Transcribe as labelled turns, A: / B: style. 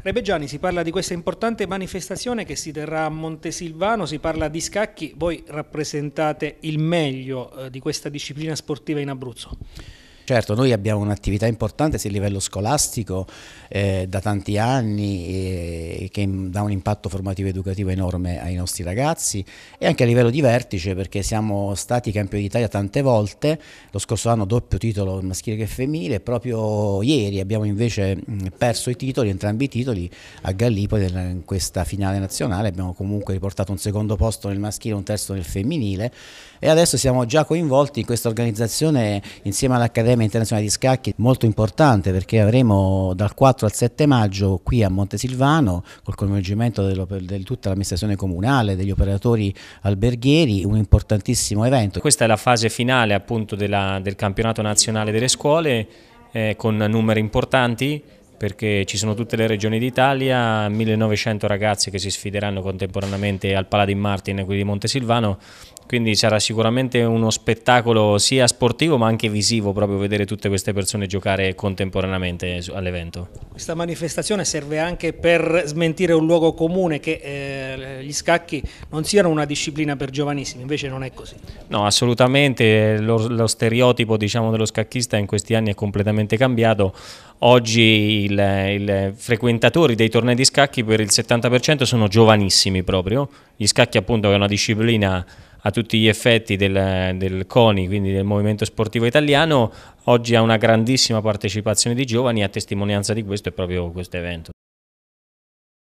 A: Rebeggiani, si parla di questa importante manifestazione che si terrà a Montesilvano, si parla di scacchi, voi rappresentate il meglio eh, di questa disciplina sportiva in Abruzzo.
B: Certo, noi abbiamo un'attività importante sia a livello scolastico eh, da tanti anni eh, che dà un impatto formativo ed educativo enorme ai nostri ragazzi e anche a livello di vertice perché siamo stati campioni d'Italia tante volte, lo scorso anno doppio titolo maschile che femminile, proprio ieri abbiamo invece mm, perso i titoli, entrambi i titoli a Gallipoli in questa finale nazionale, abbiamo comunque riportato un secondo posto nel maschile e un terzo nel femminile e adesso siamo già coinvolti in questa organizzazione insieme all'Accademia Accademia Internazionale di Scacchi molto importante perché avremo dal 4 al 7 maggio qui a Montesilvano, col coinvolgimento di tutta l'amministrazione comunale, degli operatori alberghieri, un importantissimo evento.
C: Questa è la fase finale appunto della, del campionato nazionale delle scuole eh, con numeri importanti perché ci sono tutte le regioni d'Italia, 1900 ragazzi che si sfideranno contemporaneamente al Paladin Martin qui di Montesilvano quindi sarà sicuramente uno spettacolo sia sportivo ma anche visivo proprio vedere tutte queste persone giocare contemporaneamente all'evento.
A: Questa manifestazione serve anche per smentire un luogo comune che eh, gli scacchi non siano una disciplina per giovanissimi, invece non è così.
C: No, assolutamente, lo, lo stereotipo diciamo, dello scacchista in questi anni è completamente cambiato, oggi i frequentatori dei tornei di scacchi per il 70% sono giovanissimi proprio, gli scacchi appunto è una disciplina a tutti gli effetti del, del CONI, quindi del Movimento Sportivo Italiano, oggi ha una grandissima partecipazione di giovani, a testimonianza di questo è proprio questo evento.